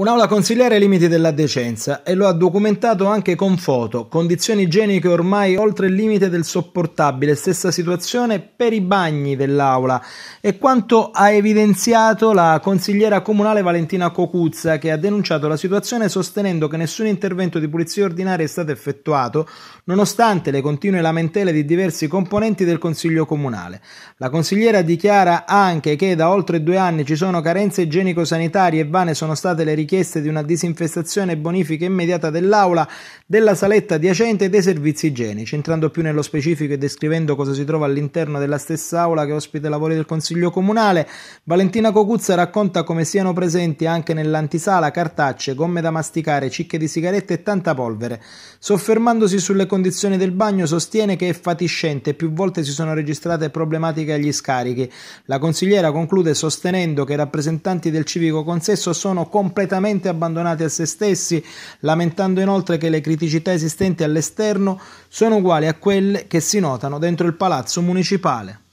Un'aula consigliare ai limiti della decenza e lo ha documentato anche con foto, condizioni igieniche ormai oltre il limite del sopportabile, stessa situazione per i bagni dell'aula e quanto ha evidenziato la consigliera comunale Valentina Cocuzza che ha denunciato la situazione sostenendo che nessun intervento di pulizia ordinaria è stato effettuato nonostante le continue lamentele di diversi componenti del Consiglio Comunale. La consigliera dichiara anche che da oltre due anni ci sono carenze igienico-sanitarie e vane sono state le richieste richieste di una disinfestazione e bonifica immediata dell'aula, della saletta adiacente e dei servizi igienici, entrando più nello specifico e descrivendo cosa si trova all'interno della stessa aula che ospita i lavori del Consiglio Comunale, Valentina Cocuzza racconta come siano presenti anche nell'antisala cartacce, gomme da masticare, cicche di sigarette e tanta polvere. Soffermandosi sulle condizioni del bagno sostiene che è fatiscente e più volte si sono registrate problematiche agli scarichi. La consigliera conclude sostenendo che i rappresentanti del civico consesso sono completamente completamente abbandonati a se stessi, lamentando inoltre che le criticità esistenti all'esterno sono uguali a quelle che si notano dentro il palazzo municipale.